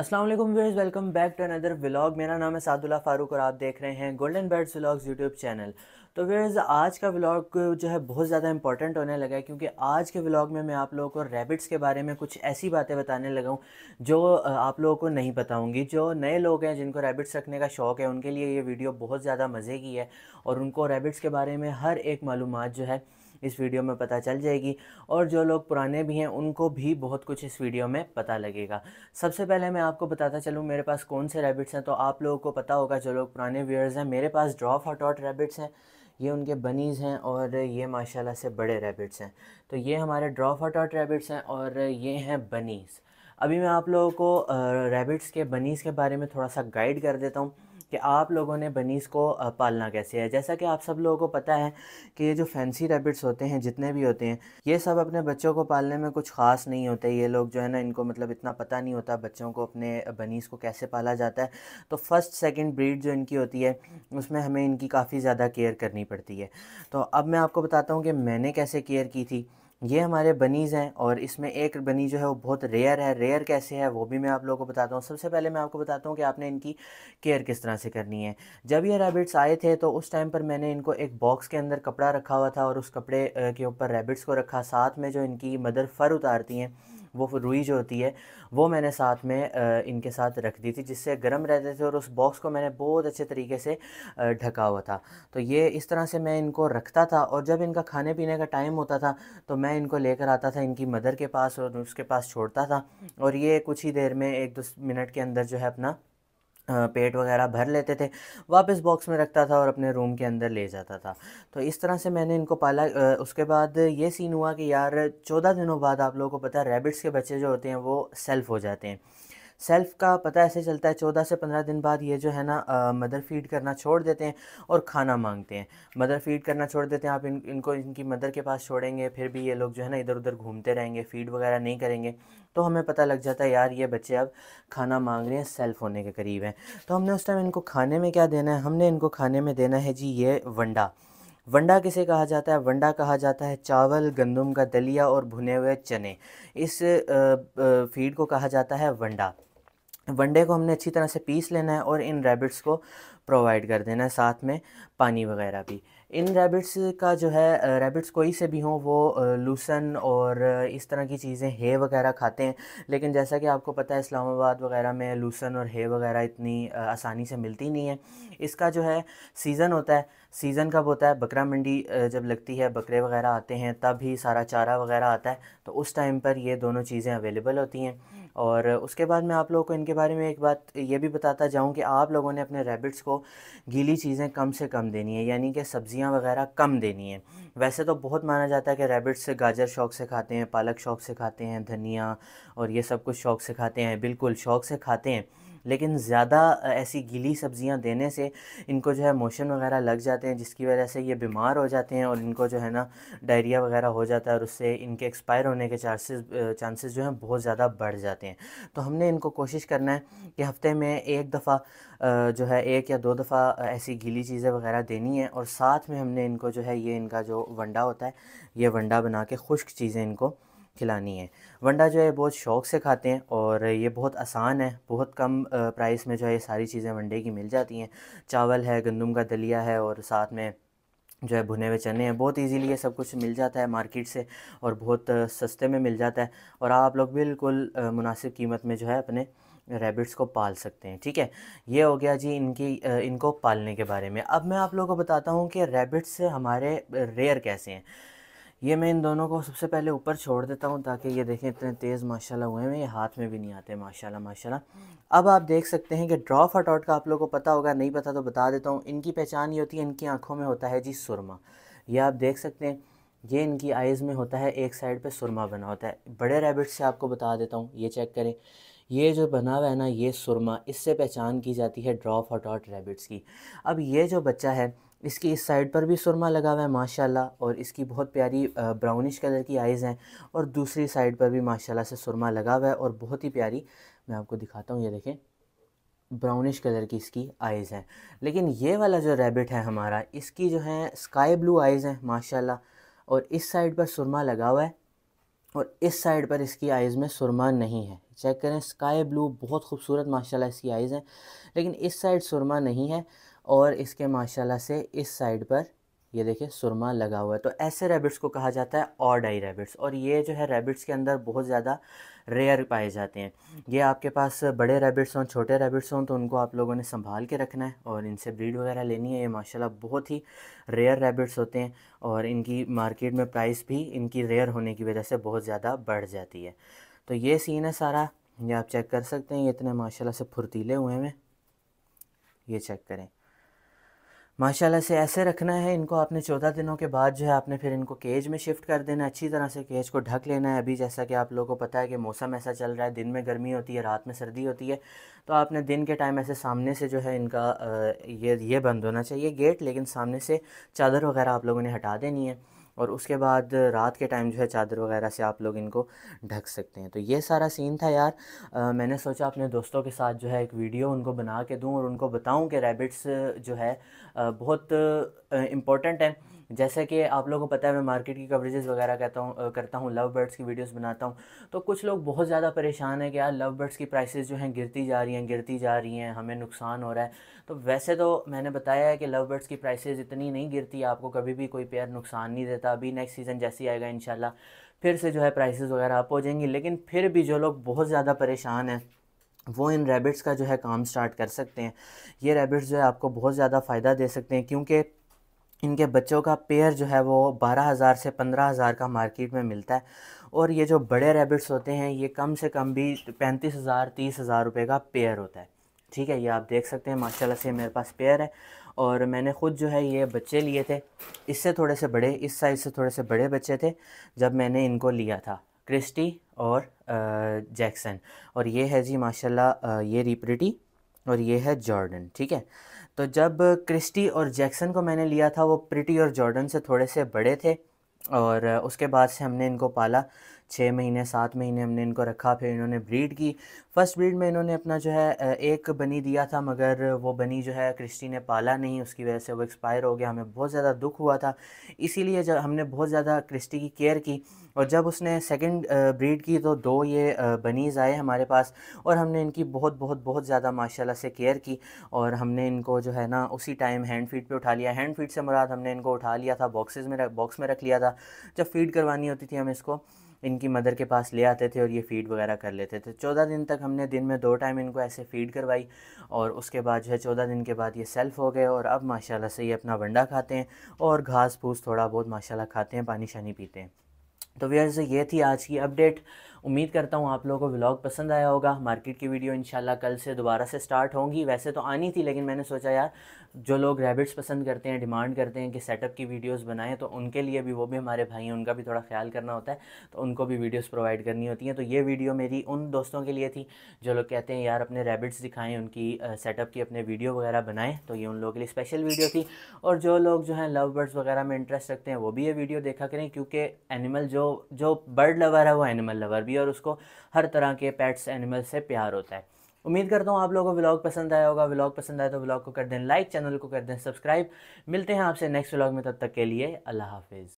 Aslam viewers welcome back to another vlog मेरा नाम है सादुल्ला फ़ारूक और आप देख रहे हैं golden birds vlogs YouTube channel तो व्यूअर्स आज का व्लॉग जो है बहुत ज़्यादा इंपॉर्टेंट होने लगा है क्योंकि आज के व्लॉग में मैं आप लोगों को रैबिट्स के बारे में कुछ ऐसी बातें बताने लगा हूँ जो आप लोगों को नहीं बताऊँगी जो नए लोग हैं जिनको रैबिट्स रखने का शौक़ है उनके लिए ये वीडियो बहुत ज़्यादा मज़े की है और उनको रैबिट्स के बारे में हर एक मालूम जो है इस वीडियो में पता चल जाएगी और जो लोग पुराने भी हैं उनको भी बहुत कुछ इस वीडियो में पता लगेगा सबसे पहले मैं आपको बताता चलूँ मेरे पास कौन से रैबिट्स हैं तो आप लोगों को पता होगा जो लोग पुराने व्यूअर्स हैं मेरे पास ड्रॉफ आउट रैबिट्स हैं ये उनके बनीज़ हैं और ये माशाल्लाह से बड़े रैबिट्स हैं तो ये हमारे ड्रॉफ आउट रैबिट्स हैं और ये हैं बनीज़ अभी मैं आप लोगों को रैबिट्स के बनीज़ के बारे में थोड़ा सा गाइड कर देता हूँ कि आप लोगों ने बनीस को पालना कैसे है जैसा कि आप सब लोगों को पता है कि ये जो फैंसी रैबिट्स होते हैं जितने भी होते हैं ये सब अपने बच्चों को पालने में कुछ ख़ास नहीं होते ये लोग जो है ना इनको मतलब इतना पता नहीं होता बच्चों को अपने बनीस को कैसे पाला जाता है तो फ़र्स्ट सेकेंड ब्रीड जो इनकी होती है उसमें हमें इनकी काफ़ी ज़्यादा केयर करनी पड़ती है तो अब मैं आपको बताता हूँ कि मैंने कैसे केयर की थी ये हमारे बनीज़ हैं और इसमें एक बनी जो है वो बहुत रेयर है रेयर कैसे है वो भी मैं आप लोगों को बताता हूँ सबसे पहले मैं आपको बताता हूँ कि आपने इनकी केयर किस तरह से करनी है जब ये रैबिट्स आए थे तो उस टाइम पर मैंने इनको एक बॉक्स के अंदर कपड़ा रखा हुआ था और उस कपड़े के ऊपर रैबिट्स को रखा साथ में जो इनकी मदर फ़र उतारती हैं वो रुई जो होती है वो मैंने साथ में इनके साथ रख दी थी जिससे गर्म रहते थे और उस बॉक्स को मैंने बहुत अच्छे तरीके से ढका हुआ था तो ये इस तरह से मैं इनको रखता था और जब इनका खाने पीने का टाइम होता था तो मैं इनको लेकर आता था इनकी मदर के पास और उसके पास छोड़ता था और ये कुछ ही देर में एक दो मिनट के अंदर जो है अपना पेट वगैरह भर लेते थे वापस बॉक्स में रखता था और अपने रूम के अंदर ले जाता था तो इस तरह से मैंने इनको पाला उसके बाद ये सीन हुआ कि यार चौदह दिनों बाद आप लोगों को पता है रैबिट्स के बच्चे जो होते हैं वो सेल्फ़ हो जाते हैं सेल्फ का पता ऐसे चलता है चौदह से पंद्रह दिन बाद ये जो है ना मदर फीड करना छोड़ देते हैं और खाना मांगते हैं मदर फीड करना छोड़ देते हैं आप इन इनको इनकी मदर के पास छोड़ेंगे फिर भी ये लोग जो है ना इधर उधर घूमते रहेंगे फीड वगैरह नहीं करेंगे तो हमें पता लग जाता है यार ये बच्चे अब खाना मांग रहे हैं सेल्फ होने के करीब हैं तो हमने उस टाइम इनको खाने में क्या देना है हमने इनको खाने में देना है जी ये वंडा वंडा किसे कहा जाता है वंडा कहा जाता है चावल गंदम का दलिया और भुने हुए चने इस फीड को कहा जाता है वंडा वनडे को हमने अच्छी तरह से पीस लेना है और इन रैबिट्स को प्रोवाइड कर देना है साथ में पानी वगैरह भी इन रैबिट्स का जो है रैबिट्स कोई से भी हों वो लूसन और इस तरह की चीज़ें हे वगैरह खाते हैं लेकिन जैसा कि आपको पता है इस्लामाबाद वगैरह में लूसन और हे वगैरह इतनी आसानी से मिलती नहीं है इसका जो है सीज़न होता है सीज़न कब होता है बकरा मंडी जब लगती है बकरे वगैरह आते हैं तब ही सारा चारा वगैरह आता है तो उस टाइम पर ये दोनों चीज़ें अवेलेबल होती हैं और उसके बाद मैं आप लोगों को इनके बारे में एक बात ये भी बताता जाऊँ कि आप लोगों ने अपने रेबिट्स को गीली चीज़ें कम से कम देनी है यानी कि सब्ज़ियाँ वगैरह कम देनी है वैसे तो बहुत माना जाता है कि रेबिट्स गाजर शौक से खाते हैं पालक शौक से खाते हैं धनिया और ये सब कुछ शौक से खाते हैं बिल्कुल शौक से खाते हैं लेकिन ज़्यादा ऐसी गीली सब्ज़ियाँ देने से इनको जो है मोशन वगैरह लग जाते हैं जिसकी वजह से ये बीमार हो जाते हैं और इनको जो है ना डायरिया वगैरह हो जाता है और उससे इनके एक्सपायर होने के चांसेस चांसेस जो हैं बहुत ज़्यादा बढ़ जाते हैं तो हमने इनको कोशिश करना है कि हफ्ते में एक दफ़ा जो है एक या दो दफ़ा ऐसी गीली चीज़ें वगैरह देनी है और साथ में हमने इनको जो है ये इनका जो वंडा होता है ये वंडा बना के खुश्क चीज़ें इनको खिलानी है वंडा जो है बहुत शौक़ से खाते हैं और ये बहुत आसान है बहुत कम प्राइस में जो है सारी चीज़ें वंडे की मिल जाती हैं चावल है गंदम का दलिया है और साथ में जो है भुने हुए चने हैं बहुत इजीली ये सब कुछ मिल जाता है मार्केट से और बहुत सस्ते में मिल जाता है और आप लोग बिल्कुल मुनासिब कीमत में जो है अपने रेबिट्स को पाल सकते हैं ठीक है ये हो गया जी इनकी इनको पालने के बारे में अब मैं आप लोगों को बताता हूँ कि रेबिट्स हमारे रेयर कैसे हैं ये मैं इन दोनों को सबसे पहले ऊपर छोड़ देता हूँ ताकि ये देखें इतने तेज़ माशाल्लाह हुए हैं ये हाथ में भी नहीं आते माशाल्लाह माशाल्लाह अब आप देख सकते हैं कि ड्रॉ आउट का आप लोगों को पता होगा नहीं पता तो बता देता हूँ इनकी पहचान ये होती है इनकी आँखों में होता है जी सुरमा ये आप देख सकते हैं ये इनकी आइज़ में होता है एक साइड पर सुरमा बना होता है बड़े रेबिट से आपको बता देता हूँ ये चेक करें ये जो बना हुआ है ना ये सुरमा इससे पहचान की जाती है ड्रॉ आउट रेबिट्स की अब ये जो बच्चा है इसकी इस साइड पर भी सुरमा लगा हुआ है माशाल्लाह और इसकी बहुत प्यारी ब्राउनिश कलर की आइज़ हैं और दूसरी साइड पर भी माशाल्लाह से सुरमा लगा हुआ है और बहुत ही प्यारी मैं आपको दिखाता हूँ ये देखें ब्राउनिश कलर की इसकी आइज़ हैं लेकिन ये वाला जो रैबिट है हमारा इसकी जो है स्काई ब्लू आइज़ हैं माशाला और इस साइड पर सुरमा लगा हुआ है और इस साइड पर इसकी आइज़ में सुरमा नहीं है चेक करें स्काई ब्लू बहुत खूबसूरत माशाल्लाह इसकी आइज़ हैं लेकिन इस साइड सुरमा नहीं है और इसके माशाल्लाह से इस साइड पर ये देखिए सुरमा लगा हुआ है तो ऐसे रैबिट्स को कहा जाता है और डाई रैबिट्स और ये जो है रैबिट्स के अंदर बहुत ज़्यादा रेयर पाए जाते हैं ये आपके पास बड़े रैबिट्स हों छोटे रैबिट्स हों तो उनको आप लोगों ने संभाल के रखना है और इनसे ब्रीड वगैरह लेनी है ये माशाल्लाह बहुत ही रेयर रैबिट्स होते हैं और इनकी मार्केट में प्राइस भी इनकी रेयर होने की वजह से बहुत ज़्यादा बढ़ जाती है तो ये सीन है सारा ये आप चेक कर सकते हैं ये इतने माशाला से फुर्तीले हुए हैं ये चेक करें माशाल्लाह से ऐसे रखना है इनको आपने चौदह दिनों के बाद जो है आपने फिर इनको केज में शिफ्ट कर देना है अच्छी तरह से केज को ढक लेना है अभी जैसा कि आप लोगों को पता है कि मौसम ऐसा चल रहा है दिन में गर्मी होती है रात में सर्दी होती है तो आपने दिन के टाइम ऐसे सामने से जो है इनका ये ये बंद होना चाहिए गेट लेकिन सामने से चादर वगैरह आप लोगों ने हटा देनी है और उसके बाद रात के टाइम जो है चादर वगैरह से आप लोग इनको ढक सकते हैं तो ये सारा सीन था यार आ, मैंने सोचा अपने दोस्तों के साथ जो है एक वीडियो उनको बना के दूँ और उनको बताऊँ कि रैबिट्स जो है बहुत इंपॉर्टेंट है जैसे कि आप लोगों को पता है मैं मार्केट की कवरेजेस वगैरह कहता हूँ करता हूँ लव बर्ड्स की वीडियोस बनाता हूँ तो कुछ लोग बहुत ज़्यादा परेशान है कि यार लव बर्ड्स की प्राइसेस जो हैं गिरती जा रही हैं गिरती जा रही हैं हमें नुकसान हो रहा है तो वैसे तो मैंने बताया है कि लव बर्ड्स की प्राइसेस इतनी नहीं गिरती आपको कभी भी कोई पेयर नुकसान नहीं देता अभी नेक्स्ट सीज़न जैसे आएगा इन फिर से जो है प्राइसेज वगैरह अप हो जाएंगी लेकिन फिर भी जो लोग बहुत ज़्यादा परेशान हैं वो इन रेबिट्स का जो है काम स्टार्ट कर सकते हैं ये रेबिट्स जो है आपको बहुत ज़्यादा फ़ायदा दे सकते हैं क्योंकि इनके बच्चों का पेयर जो है वो बारह हज़ार से पंद्रह हज़ार का मार्केट में मिलता है और ये जो बड़े रेबिट्स होते हैं ये कम से कम भी पैंतीस हज़ार तीस हज़ार रुपये का पेयर होता है ठीक है ये आप देख सकते हैं माशाल्लाह से मेरे पास पेयर है और मैंने ख़ुद जो है ये बच्चे लिए थे इससे थोड़े से बड़े इस साइज़ से थोड़े से बड़े बच्चे थे जब मैंने इनको लिया था क्रिस्टी और जैक्सन और ये है जी माशाल्लाह ये रिप्रिटी और ये है जॉर्डन ठीक है तो जब क्रिस्टी और जैक्सन को मैंने लिया था वो प्रिटी और जॉर्डन से थोड़े से बड़े थे और उसके बाद से हमने इनको पाला छः महीने सात महीने हमने इनको रखा फिर इन्होंने ब्रीड की फर्स्ट ब्रीड में इन्होंने अपना जो है एक बनी दिया था मगर वो बनी जो है क्रिस्टी ने पाला नहीं उसकी वजह से वो एक्सपायर हो गया हमें बहुत ज़्यादा दुख हुआ था इसीलिए जब हमने बहुत ज़्यादा क्रिस्टी की केयर की और जब उसने सेकंड ब्रीड की तो दो ये बनीज़ आए हमारे पास और हमने इनकी बहुत बहुत बहुत ज़्यादा माशाला से केयर की और हमने इनको जो है ना उसी टाइम हैंड फीड पर उठा लिया हैंड फीड से मुराद हमने इनको उठा लिया था बॉक्सेज में बॉक्स में रख लिया था जब फीड करवानी होती थी हम इसको इनकी मदर के पास ले आते थे और ये फीड वगैरह कर लेते थे चौदह दिन तक हमने दिन में दो टाइम इनको ऐसे फीड करवाई और उसके बाद जो है चौदह दिन के बाद ये सेल्फ हो गए और अब माशाल्लाह से ये अपना वंडा खाते हैं और घास फूस थोड़ा बहुत माशाल्लाह खाते हैं पानी शानी पीते हैं तो व्यर्स ये थी आज की अपडेट उम्मीद करता हूँ आप लोगों को व्लॉग पसंद आया होगा मार्केट की वीडियो इंशाल्लाह कल से दोबारा से स्टार्ट होंगी वैसे तो आनी थी लेकिन मैंने सोचा यार जो लोग रैबिट्स पसंद करते हैं डिमांड करते हैं कि सेटअप की वीडियोज़ बनाएँ तो उनके लिए भी वो भी हमारे भाई हैं उनका भी थोड़ा ख्याल करना होता है तो उनको भी वीडियोज़ प्रोवाइड करनी होती हैं तो ये वीडियो मेरी उन दोस्तों के लिए थी जो लोग कहते हैं यार अपने रैबिट्स दिखाएँ उनकी सेटअप की अपने वीडियो वगैरह बनाएँ तो ये उन लोगों के लिए स्पेशल वीडियो थी और जो लोग जो हैं लव बर्ड्स वगैरह में इंटरेस्ट रखते हैं वो भी ये वीडियो देखा करें क्योंकि एनिमल जो जो बर्ड लवर है वो एनिमल लवर भी और उसको हर तरह के पेट्स एनिमल से प्यार होता है उम्मीद करता हूँ आप लोगों को व्लॉग पसंद आया होगा व्लॉग पसंद आया तो व्लॉग को कर दें लाइक चैनल को कर दें सब्सक्राइब मिलते हैं आपसे नेक्स्ट व्लॉग में तब तक के लिए अल्लाह हाफिज़